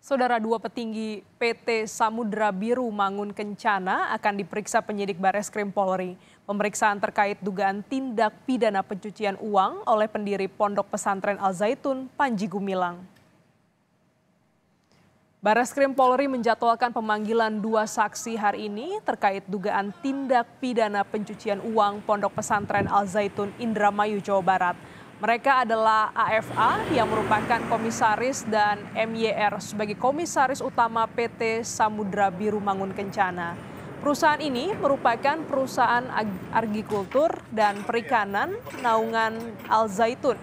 Saudara dua petinggi PT Samudra Biru Mangun Kencana akan diperiksa penyidik Bareskrim Polri. Pemeriksaan terkait dugaan tindak pidana pencucian uang oleh pendiri Pondok Pesantren Al Zaitun, Panji Gumilang. Bareskrim Polri menjatuhkan pemanggilan dua saksi hari ini terkait dugaan tindak pidana pencucian uang Pondok Pesantren Al Zaitun Indramayu Jawa Barat. Mereka adalah AFA yang merupakan komisaris dan MYR sebagai komisaris utama PT Samudra Biru Mangun Kencana. Perusahaan ini merupakan perusahaan agrikultur dan perikanan naungan Al Zaitun.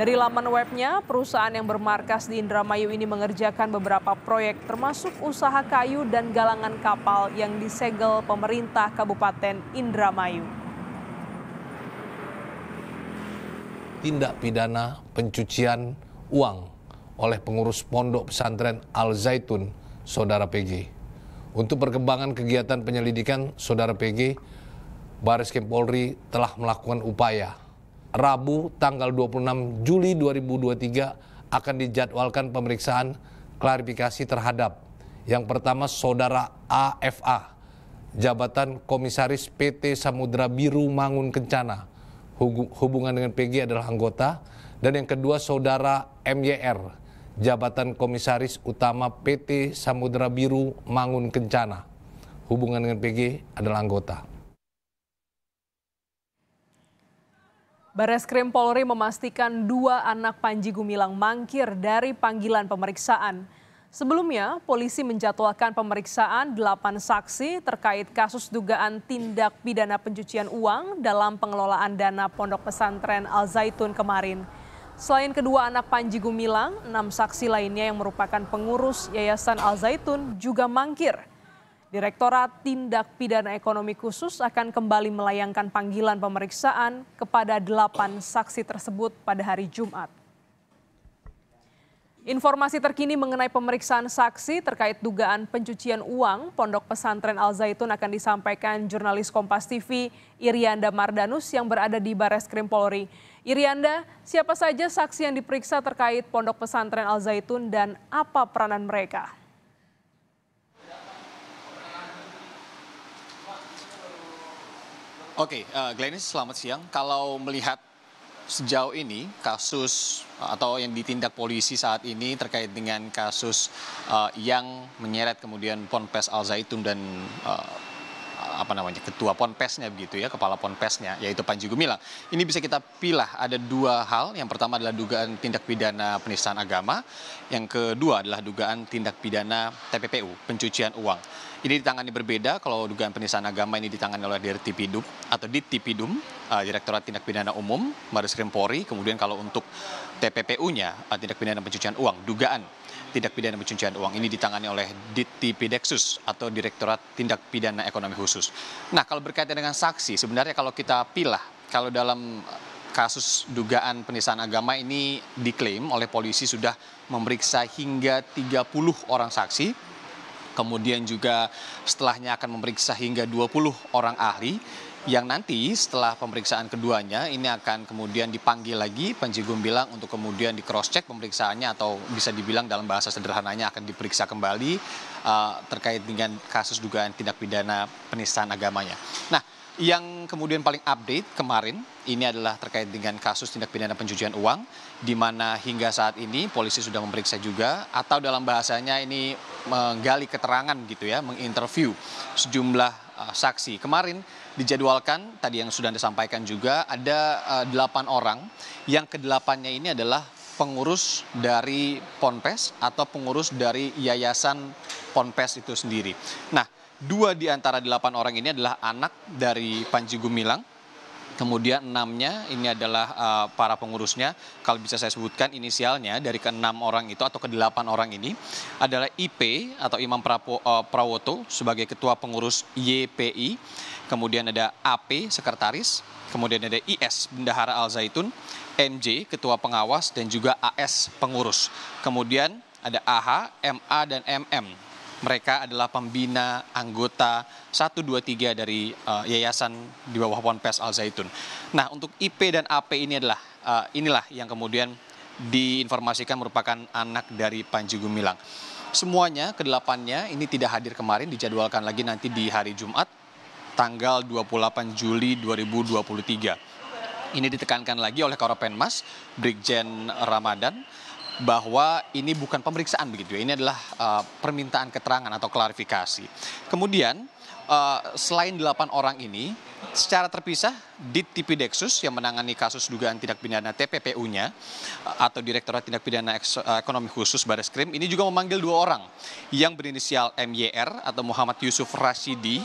Dari laman webnya, perusahaan yang bermarkas di Indramayu ini mengerjakan beberapa proyek termasuk usaha kayu dan galangan kapal yang disegel pemerintah Kabupaten Indramayu. tindak pidana pencucian uang oleh pengurus pondok pesantren Al Zaitun, Saudara PG. Untuk perkembangan kegiatan penyelidikan, Saudara PG, Baris Krim Polri telah melakukan upaya. Rabu tanggal 26 Juli 2023 akan dijadwalkan pemeriksaan klarifikasi terhadap yang pertama Saudara AFA, jabatan Komisaris PT Samudra Biru Mangun Kencana hubungan dengan PG adalah anggota. Dan yang kedua saudara MYR, jabatan komisaris utama PT Samudra Biru Mangun Kencana. Hubungan dengan PG adalah anggota. Bares Polri memastikan dua anak Panji Gumilang mangkir dari panggilan pemeriksaan. Sebelumnya, polisi menjatuhkan pemeriksaan delapan saksi terkait kasus dugaan tindak pidana pencucian uang dalam pengelolaan dana pondok pesantren Al Zaitun kemarin. Selain kedua anak Panji Gumilang, enam saksi lainnya yang merupakan pengurus Yayasan Al Zaitun juga mangkir. Direktorat Tindak Pidana Ekonomi Khusus akan kembali melayangkan panggilan pemeriksaan kepada delapan saksi tersebut pada hari Jumat. Informasi terkini mengenai pemeriksaan saksi terkait dugaan pencucian uang Pondok Pesantren Al Zaitun akan disampaikan jurnalis Kompas TV Irianda Mardanus yang berada di Bares Krim Polri. Irianda, siapa saja saksi yang diperiksa terkait Pondok Pesantren Al Zaitun dan apa peranan mereka? Oke, okay, uh, eh, Glenis, selamat siang. Kalau melihat sejauh ini kasus eh, atau yang ditindak polisi saat ini terkait dengan kasus uh, yang menyeret kemudian Ponpes Al Zaitun dan uh, apa namanya ketua ponpesnya begitu ya kepala ponpesnya yaitu Panji Gumilang ini bisa kita pilah ada dua hal yang pertama adalah dugaan tindak pidana penistaan agama yang kedua adalah dugaan tindak pidana TPPU pencucian uang ini ditangani berbeda kalau dugaan penistaan agama ini ditangani oleh Dirtipidum atau Ditipidum uh, eh, Direktorat Tindak Pidana Umum Baris Krim Polri kemudian kalau untuk TPPU-nya uh, eh, tindak pidana pencucian uang dugaan tindak pidana pencucian uang ini ditangani oleh Ditipideksus atau Direktorat Tindak Pidana Ekonomi Khusus. Nah, kalau berkaitan dengan saksi sebenarnya kalau kita pilah kalau dalam kasus dugaan penistaan agama ini diklaim oleh polisi sudah memeriksa hingga 30 orang saksi kemudian juga setelahnya akan memeriksa hingga dua puluh orang ahli yang nanti setelah pemeriksaan keduanya ini akan kemudian dipanggil lagi Panji Gumilang untuk kemudian di cross check pemeriksaannya atau bisa dibilang dalam bahasa sederhananya akan diperiksa kembali uh, terkait dengan kasus dugaan tindak pidana penistaan agamanya. Nah, yang kemudian paling update kemarin ini adalah terkait dengan kasus tindak pidana pencucian uang di mana hingga saat ini polisi sudah memeriksa juga atau dalam bahasanya ini menggali keterangan gitu ya, menginterview sejumlah uh, saksi. Kemarin dijadwalkan tadi yang sudah disampaikan juga ada eh, delapan uh, orang yang kedelapannya ini adalah pengurus dari Ponpes atau pengurus dari Yayasan Ponpes itu sendiri. Nah, dua di antara delapan orang ini adalah anak dari Panji Gumilang. Kemudian enamnya ini adalah uh, para pengurusnya. Kalau bisa saya sebutkan inisialnya dari enam orang itu atau ke delapan orang ini adalah IP atau Imam Prapo, uh, Prawoto sebagai ketua pengurus YPI. Kemudian ada AP sekretaris, kemudian ada IS Bendahara Al Zaitun, MJ ketua pengawas dan juga AS pengurus. Kemudian ada AH, MA dan MM mereka adalah pembina anggota 123 dari uh, yayasan di bawah Ponpes Al Zaitun. Nah, untuk IP dan AP ini adalah uh, inilah yang kemudian diinformasikan merupakan anak dari Panji Gumilang. Semuanya kedelapannya ini tidak hadir kemarin dijadwalkan lagi nanti di hari Jumat tanggal 28 Juli 2023. Ini ditekankan lagi oleh Karopenmas Brigjen Ramadan bahwa ini bukan pemeriksaan begitu ya, ini adalah uh, permintaan keterangan atau klarifikasi. Kemudian uh, selain delapan orang ini, secara terpisah di Tipidexus yang menangani kasus dugaan tindak pidana TPPU-nya eh, atau Direktorat Tindak Pidana Ekonomi Khusus Baris Krim ini juga memanggil dua orang yang berinisial MYR atau Muhammad Yusuf Rashidi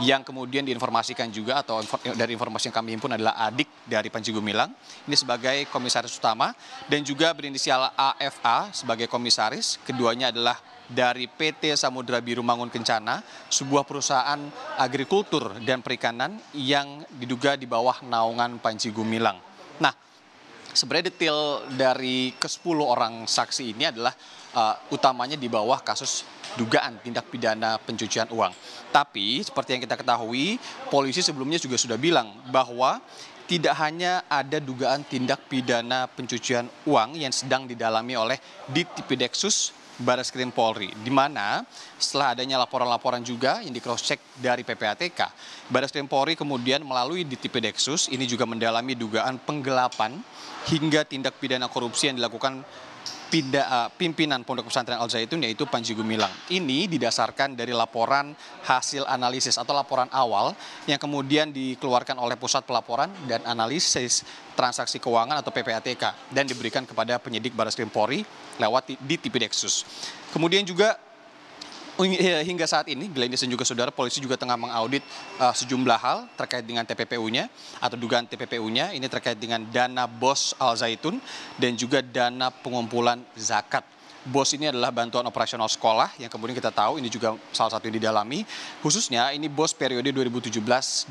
yang kemudian diinformasikan juga atau eh, dari informasi yang kami himpun adalah adik dari Panji Gumilang ini sebagai komisaris utama dan juga berinisial AFA sebagai komisaris keduanya adalah dari PT Samudra Biru Mangun Kencana, sebuah perusahaan agrikultur dan perikanan yang diduga di bawah naungan Panji Gumilang. Nah, sebenarnya detail dari ke-10 orang saksi ini adalah Eh, utamanya di bawah kasus dugaan tindak pidana pencucian uang. Tapi seperti yang kita ketahui, polisi sebelumnya juga sudah bilang bahwa tidak hanya ada dugaan tindak pidana pencucian uang yang sedang didalami oleh Ditipideksus Baris Krim Polri, di mana setelah adanya laporan-laporan juga yang di cross check dari PPATK, Baris Krim Polri kemudian melalui Ditipideksus ini juga mendalami dugaan penggelapan hingga tindak pidana korupsi yang dilakukan pindah eh, uh, pimpinan Pondok Pesantren Al Zaitun yaitu Panji Gumilang. Ini didasarkan dari laporan hasil analisis atau laporan awal yang kemudian dikeluarkan oleh Pusat Pelaporan dan Analisis Transaksi Keuangan atau PPATK dan diberikan kepada penyidik Baris Krim Polri lewat di, di Tipidexus. Kemudian juga Iya, iya, hingga saat ini, Glennis dan juga saudara, polisi juga tengah mengaudit uh, sejumlah hal terkait dengan TPPU-nya atau dugaan TPPU-nya. Ini terkait dengan dana bos Al Zaitun dan juga dana pengumpulan zakat. BOS ini adalah bantuan operasional sekolah yang kemudian kita tahu ini juga salah satu yang didalami. Khususnya ini BOS periode 2017-2020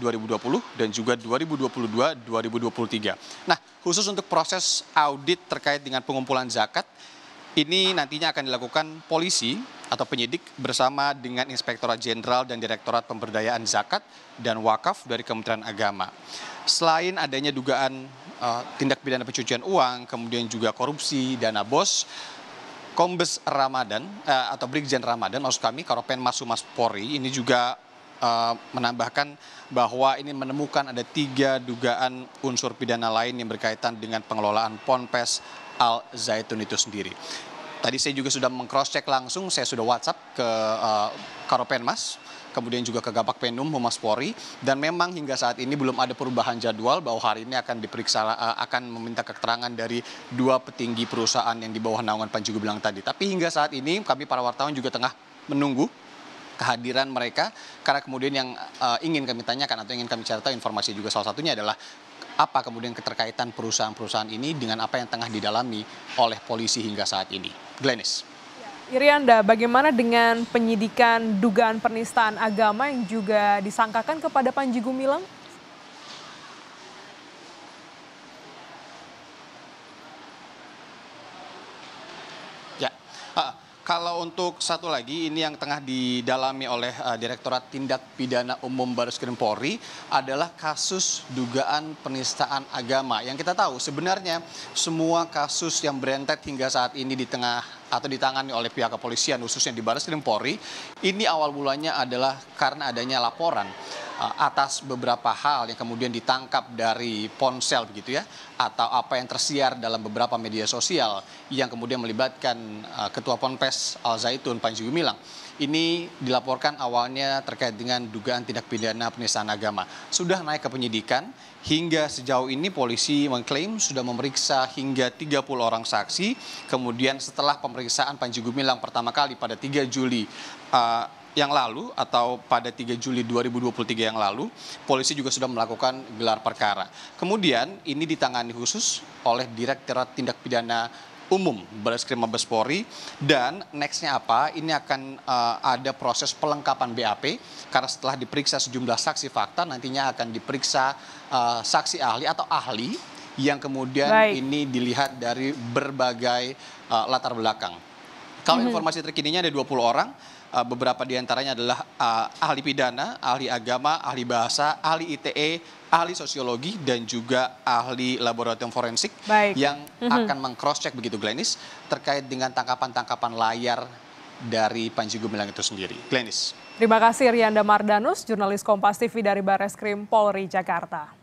dan juga 2022-2023. Nah, khusus untuk proses audit terkait dengan pengumpulan zakat, ini nantinya akan dilakukan polisi atau penyidik bersama dengan Inspektorat Jenderal dan Direktorat Pemberdayaan Zakat dan Wakaf dari Kementerian Agama. Selain adanya dugaan uh, tindak pidana pencucian uang, kemudian juga korupsi, dana bos, Kombes Ramadan uh, atau Brigjen Ramadan maksud kami Karopen Masumas Polri ini juga uh, menambahkan bahwa ini menemukan ada tiga dugaan unsur pidana lain yang berkaitan dengan pengelolaan ponpes Al Zaitun itu sendiri. Tadi saya juga sudah mengcross check langsung, saya sudah WhatsApp ke uh, eh, Karopenmas kemudian juga ke Gabak Penum Humas Polri dan memang hingga saat ini belum ada perubahan jadwal bahwa hari ini akan diperiksa eh, akan meminta keterangan dari dua petinggi perusahaan yang di bawah naungan Panji Gumilang tadi. Tapi hingga saat ini kami para wartawan juga tengah menunggu kehadiran mereka karena kemudian yang uh, ingin kami tanyakan atau ingin kami cerita informasi juga salah satunya adalah apa kemudian keterkaitan perusahaan-perusahaan ini dengan apa yang tengah didalami oleh polisi hingga saat ini. Glenis. Irianda, bagaimana dengan penyidikan dugaan penistaan agama yang juga disangkakan kepada Panji Gumilang? Ya, uh, kalau untuk satu lagi ini yang tengah didalami oleh uh, Direktorat Tindak Pidana Umum Baris Krim Polri adalah kasus dugaan penistaan agama. Yang kita tahu sebenarnya semua kasus yang berentet hingga saat ini di tengah atau ditangani oleh pihak kepolisian khususnya di Baris Krim Polri ini awal mulanya adalah karena adanya laporan eh, atas beberapa hal yang kemudian ditangkap dari ponsel begitu ya atau apa yang tersiar dalam beberapa media sosial yang kemudian melibatkan eh, Ketua Ponpes Al Zaitun Panji Gumilang ini dilaporkan awalnya terkait dengan dugaan tindak pidana penistaan agama. Sudah naik ke penyidikan, hingga sejauh ini polisi mengklaim sudah memeriksa hingga 30 orang saksi. Kemudian setelah pemeriksaan Panji Gumilang pertama kali pada 3 Juli uh, yang lalu atau pada 3 Juli 2023 yang lalu, polisi juga sudah melakukan gelar perkara. Kemudian ini ditangani khusus oleh Direktorat Tindak Pidana Umum Baris Krim Mabes Polri dan nextnya apa ini akan uh, ada proses pelengkapan BAP karena setelah diperiksa sejumlah saksi fakta nantinya akan diperiksa uh, saksi ahli atau ahli yang kemudian Baik. ini dilihat dari berbagai uh, latar belakang. Kalau mm -hmm. informasi terkininya ada 20 orang Eh, beberapa di antaranya adalah eh, ahli pidana, ahli agama, ahli bahasa, ahli ITE, ahli sosiologi dan juga ahli laboratorium forensik Baik. yang mm-hmm. akan mengcrosscheck begitu Glenis terkait dengan tangkapan-tangkapan layar dari Panji Gumilang itu sendiri. Glenis. Terima kasih Rianda Mardanus, jurnalis Kompas TV dari Bareskrim Polri Jakarta.